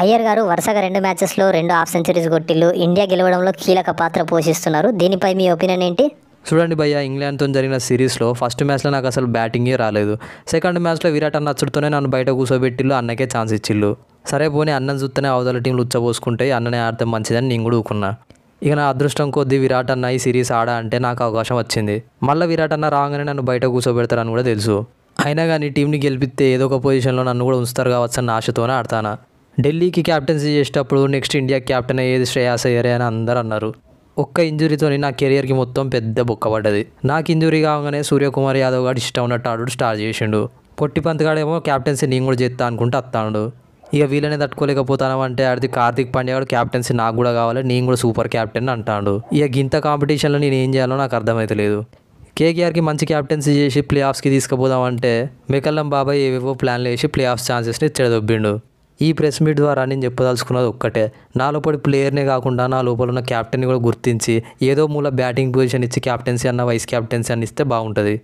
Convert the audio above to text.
అయ్యర్ గారు వరుసగా రెండు మ్యాచెస్లో రెండు హాఫ్ సెంచరీస్ కొట్టిల్లు ఇండియా గెలవడంలో కీలక పాత్ర పోషిస్తున్నారు దీనిపై మీ ఒపీనియన్ ఏంటి చూడండి భయ్య ఇంగ్లాండ్తో జరిగిన సిరీస్లో ఫస్ట్ మ్యాచ్లో నాకు అసలు బ్యాటింగే రాలేదు సెకండ్ మ్యాచ్లో విరాట్ అన్న అచ్చుడుతోనే నన్ను బయట కూర్చోబెట్టిల్లు అన్నకే ఛాన్స్ ఇచ్చిల్లు సరే పోనీ అన్నం చూస్తేనే అవతల టీంలు ఉచ్చబోసుకుంటాయి అన్ననే ఆడితే మంచిదని నేను కూడా ఊకున్నా ఇక నా అదృష్టం కొద్దీ విరాట్ అన్న ఈ సిరీస్ ఆడా అంటే నాకు అవకాశం వచ్చింది మళ్ళీ విరాట్ అన్న రాగానే నన్ను బయట కూర్చోబెడతారని కూడా తెలుసు అయినా కానీ టీంని గెలిపితే ఏదో ఒక పొజిషన్లో నన్ను కూడా ఉంచుతారు కావచ్చు అన్న ఆశతోనే ఆడతానా ఢిల్లీకి క్యాప్టెన్సీ చేసేటప్పుడు నెక్స్ట్ ఇండియా కెప్టెన్ అయ్యేది శ్రేయాస్ అయ్యరే అని అందరు అన్నారు ఒక్క ఇంజురీతో నా కెరియర్కి మొత్తం పెద్ద బుక్క పడ్డది నాకు ఇంజురీ కాగానే సూర్యకుమార్ యాదవ్ గారు ఇష్టం ఉన్నట్టు ఆడు స్టార్ట్ చేసిండు పొట్టి పంత్ గాడేమో క్యాప్టెన్సీ నేను కూడా చేస్తా అనుకుంటే అత్తాడు ఇక వీళ్ళనే తట్టుకోలేకపోతాను అంటే ఆడిది కార్తిక్ పాండ్యా గారు క్యాప్టెన్సీ నాకు కూడా కావాలి నేను కూడా సూపర్ క్యాప్టెన్ అంటాడు ఇక గింత కాంపిటీషన్లో నేను ఏం చేయాలో నాకు అర్థమవుతలేదు కేకేఆర్కి మంచి క్యాప్టెన్సీ చేసి ప్లే ఆఫ్స్కి తీసుకుపోదామంటే మెకల్లం బాబాయ్ ఏవేవో ప్లాన్లు వేసి ప్లే ఆఫ్స్ ఛాన్సెస్ని చెడదొబ్బిండు ఈ ప్రెస్ మీట్ ద్వారా నేను చెప్పదలుచుకున్నది ఒక్కటే నా లోపలి ప్లేయర్నే కాకుండా నా లోపల ఉన్న క్యాప్టెన్ని కూడా గుర్తించి ఏదో మూల బ్యాటింగ్ పొజిషన్ ఇచ్చి క్యాప్టెన్సీ అన్న వైస్ క్యాప్టెన్సీ అని ఇస్తే బాగుంటుంది